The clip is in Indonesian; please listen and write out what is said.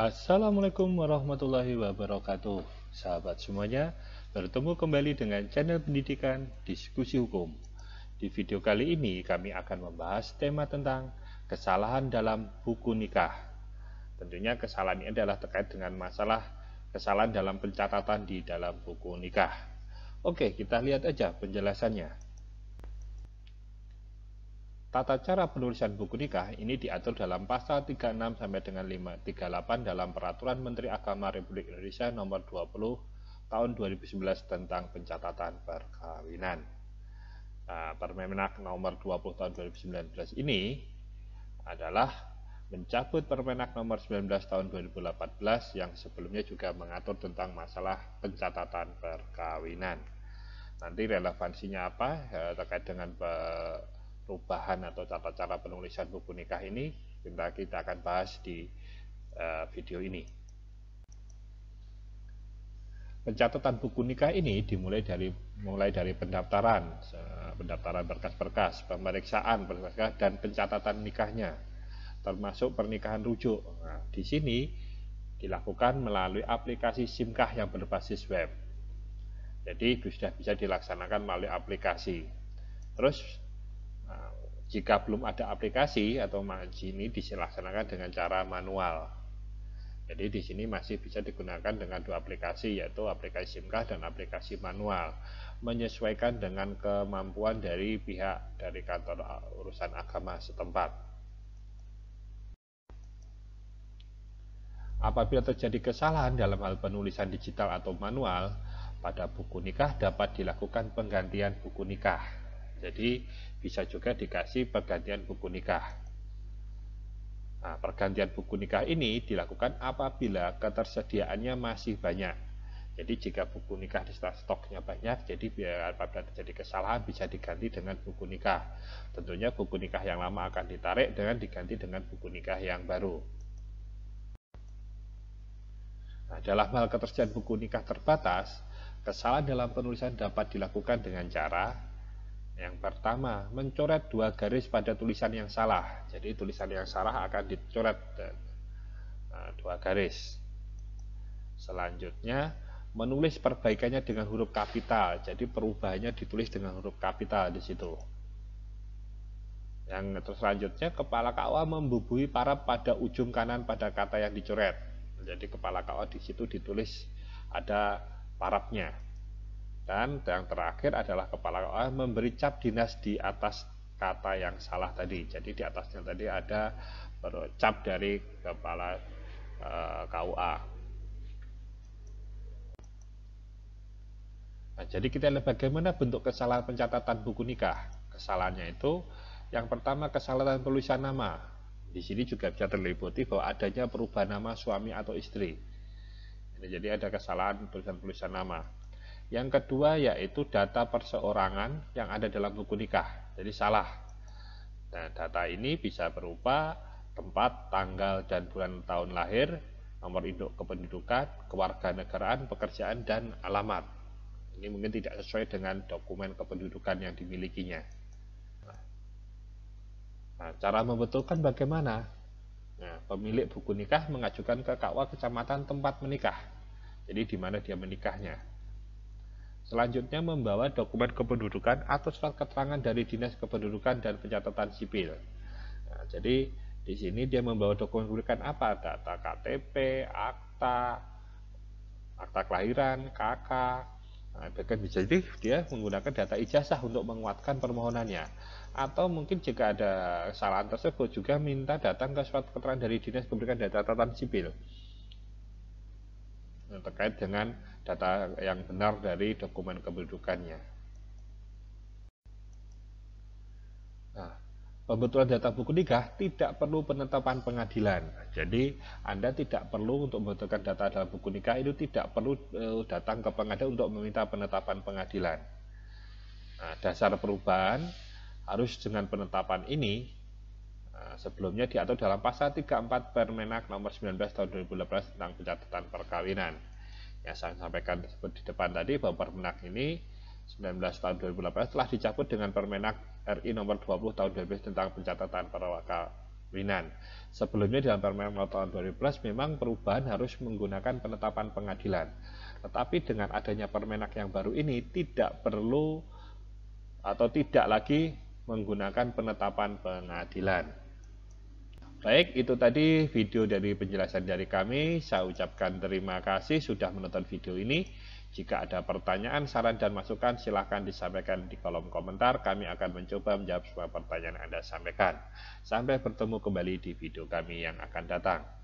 Assalamualaikum warahmatullahi wabarakatuh Sahabat semuanya Bertemu kembali dengan channel pendidikan Diskusi Hukum Di video kali ini kami akan membahas tema tentang Kesalahan dalam buku nikah Tentunya kesalahan ini adalah terkait dengan masalah Kesalahan dalam pencatatan di dalam buku nikah Oke kita lihat aja penjelasannya Tata cara penulisan buku nikah ini diatur dalam pasal 36 sampai dengan 538 dalam Peraturan Menteri Agama Republik Indonesia Nomor 20 Tahun 2019 tentang pencatatan perkawinan. Nah, Permenak Nomor 20 Tahun 2019 ini adalah mencabut Permenak Nomor 19 Tahun 2018 yang sebelumnya juga mengatur tentang masalah pencatatan perkawinan. Nanti relevansinya apa eh, terkait dengan perubahan atau cara-cara penulisan buku nikah ini kita kita akan bahas di uh, video ini. Pencatatan buku nikah ini dimulai dari mulai dari pendaftaran, eh, pendaftaran berkas-berkas, pemeriksaan berkas-berkas dan pencatatan nikahnya, termasuk pernikahan rujuk. Nah, di sini dilakukan melalui aplikasi SIMKAH yang berbasis web. Jadi sudah bisa dilaksanakan melalui aplikasi. Terus jika belum ada aplikasi atau maji ini diselaksanakan dengan cara manual. Jadi di sini masih bisa digunakan dengan dua aplikasi yaitu aplikasi SIMKAS dan aplikasi manual. Menyesuaikan dengan kemampuan dari pihak dari kantor urusan agama setempat. Apabila terjadi kesalahan dalam hal penulisan digital atau manual, pada buku nikah dapat dilakukan penggantian buku nikah. Jadi bisa juga dikasih pergantian buku nikah. Nah, pergantian buku nikah ini dilakukan apabila ketersediaannya masih banyak. Jadi jika buku nikah di stoknya banyak, jadi biar apabila terjadi kesalahan bisa diganti dengan buku nikah. Tentunya buku nikah yang lama akan ditarik dengan diganti dengan buku nikah yang baru. Nah, dalam hal ketersediaan buku nikah terbatas, kesalahan dalam penulisan dapat dilakukan dengan cara yang pertama, mencoret dua garis pada tulisan yang salah. Jadi tulisan yang salah akan dicoret eh, dua garis. Selanjutnya, menulis perbaikannya dengan huruf kapital. Jadi perubahannya ditulis dengan huruf kapital di situ. Yang terus selanjutnya, kepala kawah membubuhi para pada ujung kanan pada kata yang dicoret. Jadi kepala kawah di situ ditulis ada parapnya. Dan yang terakhir adalah kepala KUA memberi cap dinas di atas kata yang salah tadi. Jadi di atasnya tadi ada cap dari kepala eh, KUA. Nah, jadi kita lihat bagaimana bentuk kesalahan pencatatan buku nikah. Kesalahannya itu yang pertama kesalahan penulisan nama. Di sini juga bisa terliputi bahwa adanya perubahan nama suami atau istri. Jadi ada kesalahan tulisan-tulisan nama. Yang kedua yaitu data perseorangan yang ada dalam buku nikah. Jadi salah. Nah, data ini bisa berupa tempat, tanggal, dan bulan tahun lahir, nomor induk kependudukan, kewarganegaraan, pekerjaan, dan alamat. Ini mungkin tidak sesuai dengan dokumen kependudukan yang dimilikinya. Nah, cara membetulkan bagaimana? Nah, pemilik buku nikah mengajukan ke KUA kecamatan tempat menikah. Jadi di mana dia menikahnya Selanjutnya membawa dokumen kependudukan atau surat keterangan dari Dinas Kependudukan dan Pencatatan Sipil. Nah, jadi di sini dia membawa dokumen kependudukan apa? Data KTP, akta, akta kelahiran, KK. Nah, bahkan bisa jadi dia menggunakan data ijazah untuk menguatkan permohonannya. Atau mungkin jika ada kesalahan tersebut juga minta datang ke surat keterangan dari Dinas Kependudukan dan Catatan Sipil. Eh, terkait dengan data yang benar dari dokumen kependudukannya. Nah, pembetulan data buku nikah tidak perlu penetapan pengadilan. Jadi, Anda tidak perlu untuk membetulkan data dalam buku nikah itu tidak perlu eh, datang ke pengadilan untuk meminta penetapan pengadilan. Nah, dasar perubahan harus dengan penetapan ini Eh, sebelumnya diatur dalam pasal 34 Permenak nomor 19 tahun 2018 tentang pencatatan perkawinan. Yang saya sampaikan tersebut di depan tadi bahwa Permenak ini 19 tahun 2018 telah dicabut dengan Permenak RI nomor 20 tahun 2018 tentang pencatatan perkawinan. Sebelumnya dalam Permenak nomor tahun 2018 memang perubahan harus menggunakan penetapan pengadilan. Tetapi dengan adanya Permenak yang baru ini tidak perlu atau tidak lagi menggunakan penetapan pengadilan. Baik, itu tadi video dari penjelasan dari kami. Saya ucapkan terima kasih sudah menonton video ini. Jika ada pertanyaan, saran, dan masukan, silahkan disampaikan di kolom komentar. Kami akan mencoba menjawab semua pertanyaan Anda sampaikan. Sampai bertemu kembali di video kami yang akan datang.